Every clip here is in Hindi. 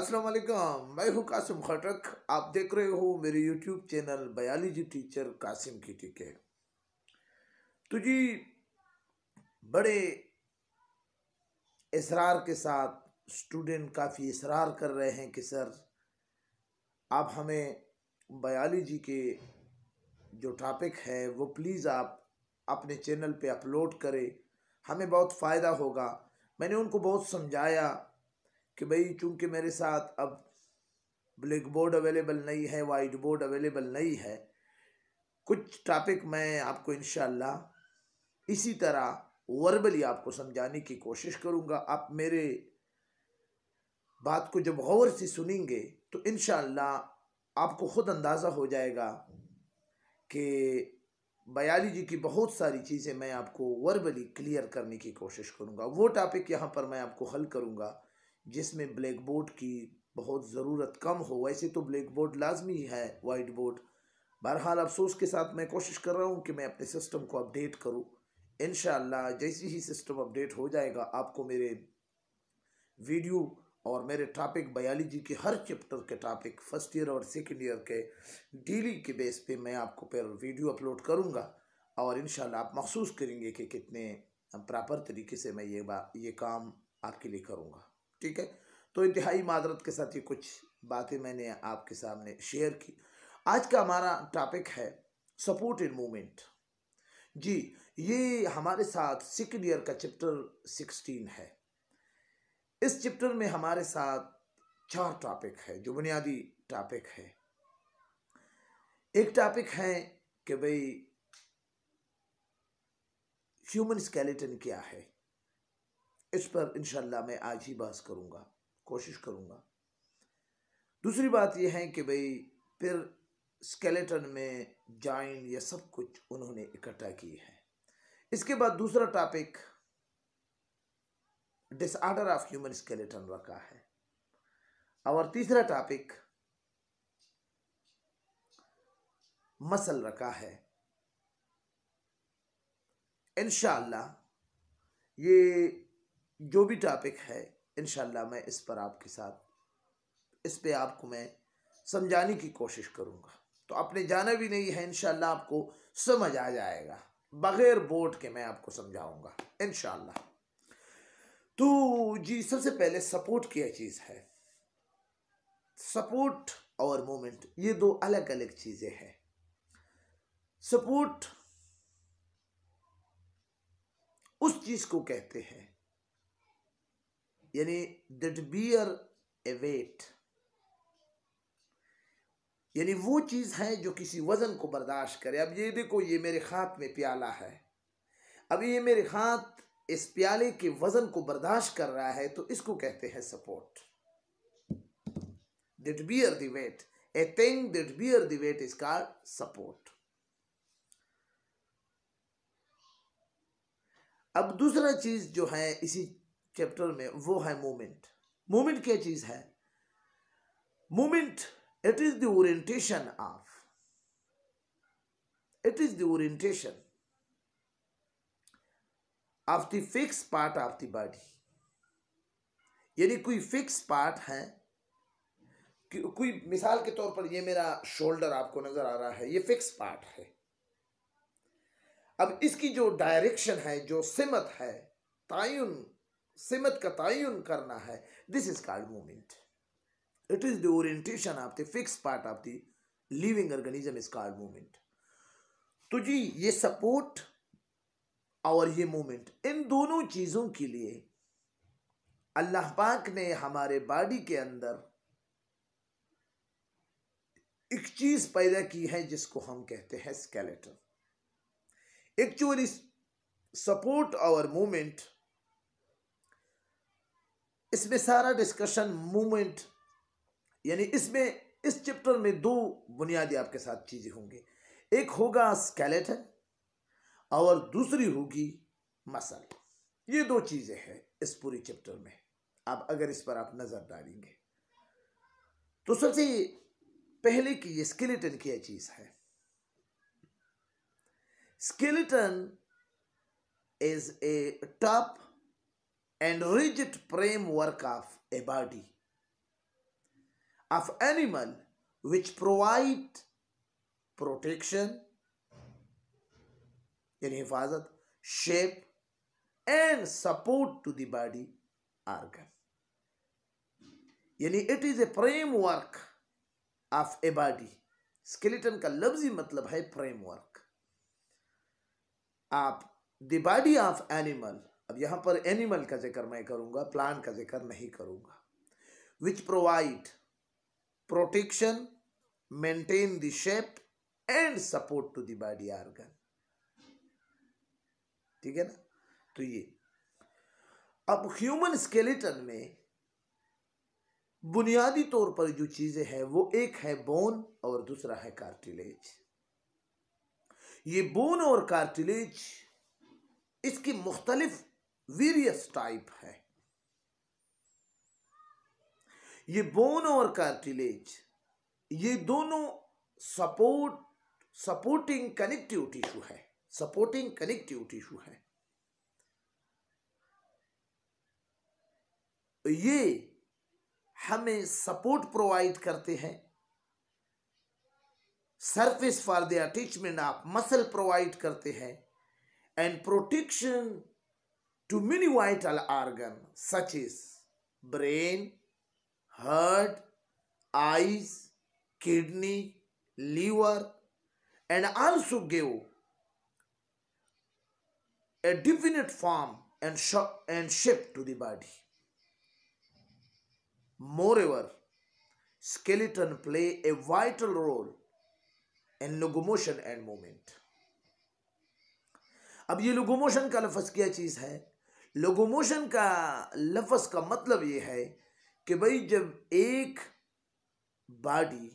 वालेकुम मैं हूँ कासिम खटक आप देख रहे हो मेरे YouTube channel biology teacher Qasim की टीके तो जी बड़े इसरार के साथ स्टूडेंट काफ़ी इसरार कर रहे हैं कि सर आप हमें बयालीजी के जो टॉपिक है वो प्लीज़ आप अपने चैनल पे अपलोड करें हमें बहुत फ़ायदा होगा मैंने उनको बहुत समझाया कि भाई चूंकि मेरे साथ अब ब्लैक बोर्ड अवेलेबल नहीं है वाइट बोर्ड अवेलेबल नहीं है कुछ टॉपिक मैं आपको इन इसी तरह वर्बली आपको समझाने की कोशिश करूँगा आप मेरे बात को जब गौर से सुनेंगे तो इन आपको ख़ुद अंदाज़ा हो जाएगा कि बयालीजी की बहुत सारी चीज़ें मैं आपको वर्बली क्लियर करने की कोशिश करूँगा वो टॉपिक यहाँ पर मैं आपको हल करूँगा जिसमें ब्लैक बोर्ड की बहुत ज़रूरत कम हो वैसे तो ब्लैक बोर्ड लाजमी है वाइट बोर्ड बहरहाल अफसोस के साथ मैं कोशिश कर रहा हूँ कि मैं अपने सिस्टम को अपडेट करूँ इन जैसे ही सिस्टम अपडेट हो जाएगा आपको मेरे वीडियो और मेरे टॉपिक बयालोजी के हर चैप्टर के टॉपिक फर्स्ट ईयर और सेकेंड ईयर के डेली के बेस पे मैं आपको फिर वीडियो अपलोड करूँगा और इन आप महसूस करेंगे कि कितने प्रॉपर तरीके से मैं ये बा ये काम आपके लिए करूँगा ठीक है तो इंतहाई माजरत के साथ ये कुछ बातें मैंने आपके सामने शेयर की आज का हमारा टॉपिक है सपोर्ट इन मूवमेंट जी ये हमारे साथ सेकेंड ईयर का चैप्टर सिक्सटीन है इस चैप्टर में हमारे साथ चार टॉपिक है जो बुनियादी टॉपिक है एक टॉपिक है कि भाई ह्यूमन स्केलेटन क्या है इस पर इनशाला मैं आज ही बहस करूँगा कोशिश करूँगा दूसरी बात यह है कि भाई फिर स्केलेटन में जॉइन यह सब कुछ उन्होंने इकट्ठा की है इसके बाद दूसरा topic disorder of human skeleton रखा है और तीसरा टॉपिक मसल रखा है इनशाला ये जो भी टॉपिक है इन मैं इस पर आपके साथ इस पर आपको मैं समझाने की कोशिश करूँगा तो आपने जाना भी नहीं है इन आपको समझ आ जाएगा बग़ैर बोर्ड के मैं आपको समझाऊँगा इन तो जी सबसे पहले सपोर्ट क्या चीज़ है सपोर्ट और मोमेंट ये दो अलग अलग चीज़ें हैं सपोर्ट उस चीज़ को कहते हैं यानी दट बियर ए वेट यानी वो चीज़ है जो किसी वज़न को बर्दाश्त करे अब ये देखो ये मेरे हाथ में प्याला है अब ये मेरे हाथ इस प्याले के वज़न को बर्दाश्त कर रहा है तो इसको कहते हैं support that bear the weight a thing that bear the weight is called अब दूसरा चीज जो है इसी चैप्टर में वो है मूवमेंट मूवमेंट क्या चीज़ है moment it is the orientation of it is the orientation of the fix part of the body यानी कोई फिक्स पार्ट है कि कोई मिसाल के तौर पर ये मेरा शोल्डर आपको नजर आ रहा है ये फिक्स पार्ट है अब इसकी जो डायरेक्शन है जो सिमत है तयन सिमत का तयन करना है this is called movement it is the orientation of the fix part of the living organism is called movement तो जी ये सपोर्ट और ये मूवमेंट इन दोनों चीज़ों के लिए अल्लाह पाक ने हमारे बॉडी के अंदर एक चीज़ पैदा की है जिसको हम कहते हैं स्केलेटन एक्चुअली सपोर्ट और मूवमेंट इसमें सारा डिस्कशन मूवमेंट यानी इसमें इस चैप्टर में दो बुनियादी आपके साथ चीज़ें होंगी एक होगा स्केलेटन और दूसरी होगी मसल ये दो चीज़ें हैं इस पूरी चैप्टर में आप अगर इस पर आप नज़र डालेंगे तो सबसे पहले की ये स्केलेटन की चीज़ है skeleton is a tough and rigid framework of a body of animal which provide protection in hifazat, shape and support to the body are organ. Yani it is a framework of a body. Skeleton ka lovzi matlab hai framework. Aap, the body of animal अब यहाँ पर एनिमल का जिक्र मैं करूँगा प्लांट का जिक्र नहीं करूँगा which provide protection maintain the shape and support to body organ ठीक है ना तो ये अब ह्यूमन स्केलेटन में बुनियादी तौर पर जो चीज़ें हैं वो एक है बोन और दूसरा है कार्टिलेज ये बोन और कार्टिलेज इसकी मुख्तलिफ वीरियस टाइप है ये बोन और कार्टिलेज ये दोनों सपोर्ट सपोर्टिंग कनेक्टिव टिश्यू है सपोर्टिंग कनेक्टिव टिश्यू है ये हमें सपोर्ट प्रोवाइड करते हैं surface for the attachment of muscle provide करते हैं and protection to many vital organs such as brain, heart, eyes, kidney, liver and also give a definite form and, and shape to the body. Moreover, skeleton play a vital role in locomotion and movement. अब ये लोकोमोशन का लफज क्या चीज़ है लोगोमोशन का लफ्ज़ का मतलब ये है कि भाई जब एक बॉडी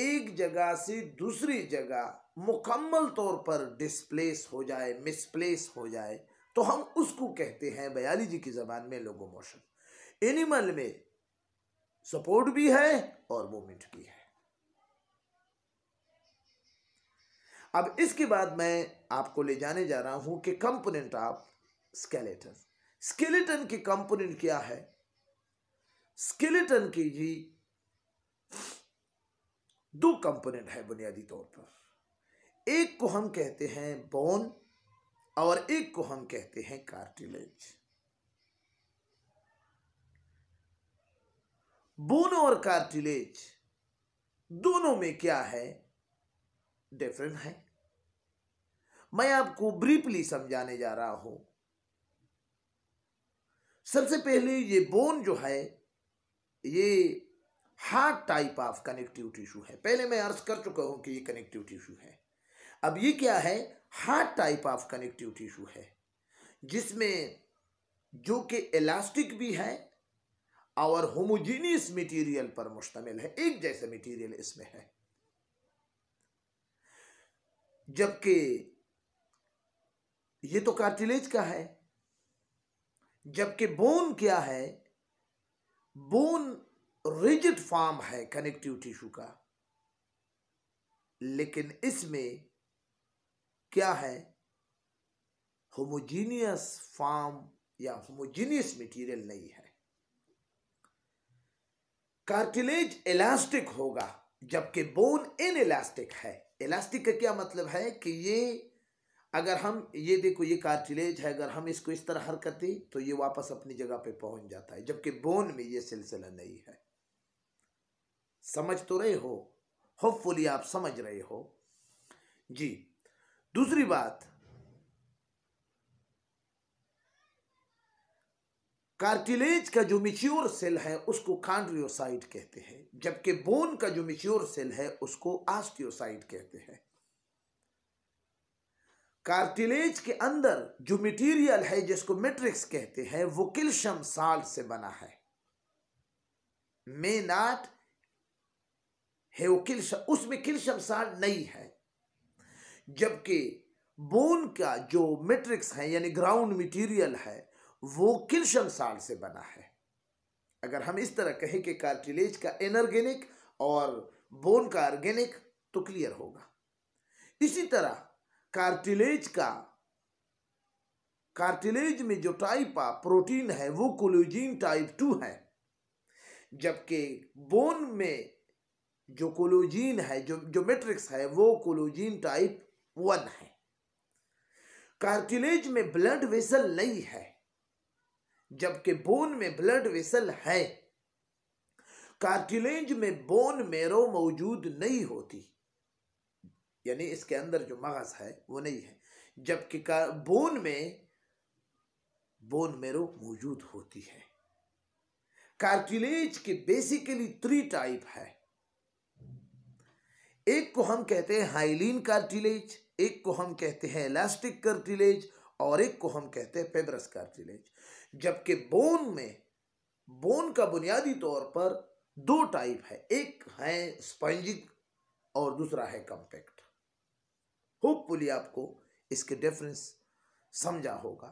एक जगह से दूसरी जगह मुकम्मल तौर पर डिस्प्लेस हो जाए मिसप्लेस हो जाए तो हम उसको कहते हैं बयाली जी की ज़बान में लोगोमोशन एनिमल में सपोर्ट भी है और मूवमेंट भी है अब इसके बाद मैं आपको ले जाने जा रहा हूं कि कंपोनेंट ऑफ स्केलेटन स्केलेटन के कंपोनेंट क्या है स्केलेटन की जी दो कंपोनेंट है बुनियादी तौर पर एक को हम कहते हैं बोन और एक को हम कहते हैं कार्टिलेज बोन और कार्टिलेज दोनों में क्या है डिफरेंट है मैं आपको ब्रीफली समझाने जा रहा हूं सबसे पहले ये बोन जो है ये hard type of connective tissue है पहले मैं अर्ज कर चुका हूँ कि ये कनेक्टिव टिश्यू है अब ये क्या है hard type of connective tissue है जिसमें जो कि इलास्टिक भी है और होमोजीनियस मटेरियल पर मुश्तमिल है एक जैसा मटेरियल इसमें है जबकि ये तो कार्टिलेज का है जबकि बोन क्या है बोन रिजिड फॉर्म है कनेक्टिव टिश्यू का लेकिन इसमें क्या है होमोजीनियस फॉर्म या होमोजीनियस मटेरियल नहीं है कार्टिलेज इलास्टिक होगा जबकि बोन इन इलास्टिक है इलास्टिक का क्या मतलब है कि ये अगर हम ये देखो ये कार्टिलेज है अगर हम इसको इस तरह हरकत दें तो ये वापस अपनी जगह पे पहुंच जाता है जबकि बोन में ये सिलसिला नहीं है समझ तो रहे हो होपफुली आप समझ रहे हो जी दूसरी बात कार्टिलेज का जो मिच्योर सेल है उसको कांड्रियोसाइट कहते हैं जबकि बोन का जो मिच्योर सेल है उसको आस्टियोसाइट कहते हैं कार्टिलेज के अंदर जो मटेरियल है जिसको मैट्रिक्स कहते हैं वो किल्शम साल से बना है मे नाट है वो किल्शम उसमें किल्शम साल नहीं है जबकि बोन का जो मैट्रिक्स है यानी ग्राउंड मटेरियल है वो किल्शम साल से बना है अगर हम इस तरह कहें कि कार्टिलेज का इनऑर्गेनिक और बोन का ऑर्गेनिक तो क्लियर होगा इसी तरह कार्टिलेज का कार्टिलेज में जो टाइप ऑफ प्रोटीन है वो कोलोजीन टाइप टू है जबकि बोन में जो कोलोजीन है जो जो मेट्रिक्स है वो कोलोजीन टाइप वन है कार्टिलेज में ब्लड वेसल नहीं है जबकि बोन में ब्लड वेसल है कार्टिलेज में बोन मेरो मौजूद नहीं होती यानी इसके अंदर जो मगज है वो नहीं है जबकि बोन में बोन मेरो मौजूद होती है कार्टिलेज के बेसिकली थ्री टाइप है एक को हम कहते हैं हाइलिन कार्टिलेज एक को हम कहते हैं इलास्टिक कार्टिलेज और एक को हम कहते हैं फेबरस कार्टिलेज जबकि बोन में बोन का बुनियादी तौर पर दो टाइप है एक है स्पंजिक और दूसरा है कंपेक्ट होपफुली आपको इसके डिफरेंस समझा होगा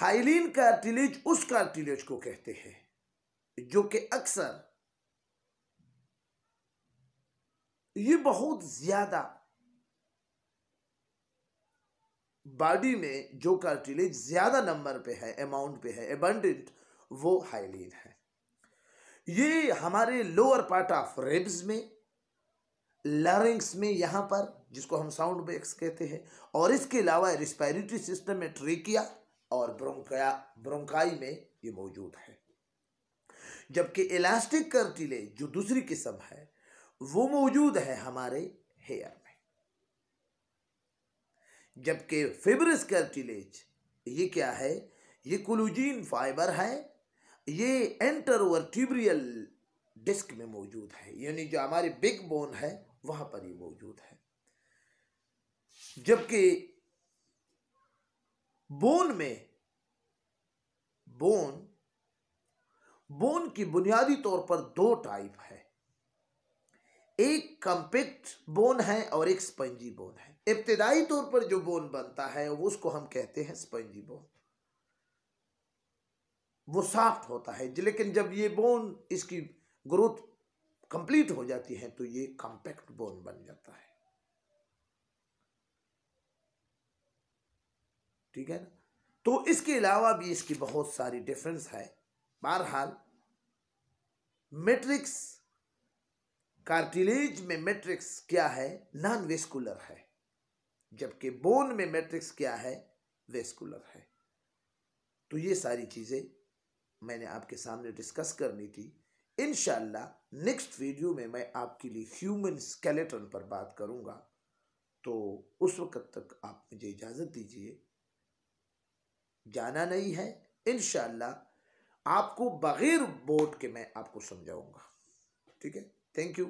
हाइलिन कार्टिलेज उस कार्टिलेज को कहते हैं जो कि अक्सर ये बहुत ज्यादा बॉडी में जो कार्टिलेज ज्यादा नंबर पे है अमाउंट पे है एबंडेंट वो हाइलिन है ये हमारे लोअर पार्ट ऑफ रिब्स में लरिंग्स में यहां पर जिसको हम साउंड बैग्स कहते हैं और इसके अलावा रिस्पायरेटरी सिस्टम में ट्रेकिया और ब्रोंकया ब्रोंकाई में ये मौजूद है जबकि इलास्टिक कर्टिले जो दूसरी किस्म है वो मौजूद है हमारे हेयर में जबकि फेबरस कर्टिलेज ये क्या है ये कुलुजीन फाइबर है ये एंटरवर्टिब्रियल डिस्क में मौजूद है यानी जो हमारे बिग बोन है वहां पर ये मौजूद है जबकि बोन में बोन बोन की बुनियादी तौर पर दो टाइप है एक कंपेक्ट बोन है और एक स्पंजी बोन है इब्तदाई तौर पर जो बोन बनता है उसको हम कहते हैं स्पंजी बोन वो सॉफ्ट होता है लेकिन जब ये बोन इसकी ग्रोथ कंप्लीट हो जाती है तो ये कॉम्पैक्ट बोन बन जाता है ठीक है ना तो इसके अलावा भी इसकी बहुत सारी डिफरेंस है बहरहाल मैट्रिक्स कार्टिलेज में मैट्रिक्स क्या है नॉन वेस्कुलर है जबकि बोन में मैट्रिक्स क्या है वेस्कुलर है तो ये सारी चीज़ें मैंने आपके सामने डिस्कस करनी थी इन नेक्स्ट वीडियो में मैं आपके लिए ह्यूमन स्केलेटन पर बात करूंगा तो उस वक्त तक आप मुझे इजाज़त दीजिए जाना नहीं है इन आपको बग़ैर बोर्ड के मैं आपको समझाऊंगा ठीक है thank you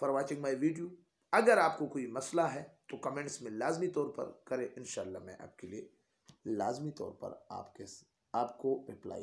for watching my video अगर आपको कोई मसला है तो कमेंट्स में लाजमी तौर पर करें इन मैं आपके लिए लाजमी तौर पर आपके आपको रिप्लाई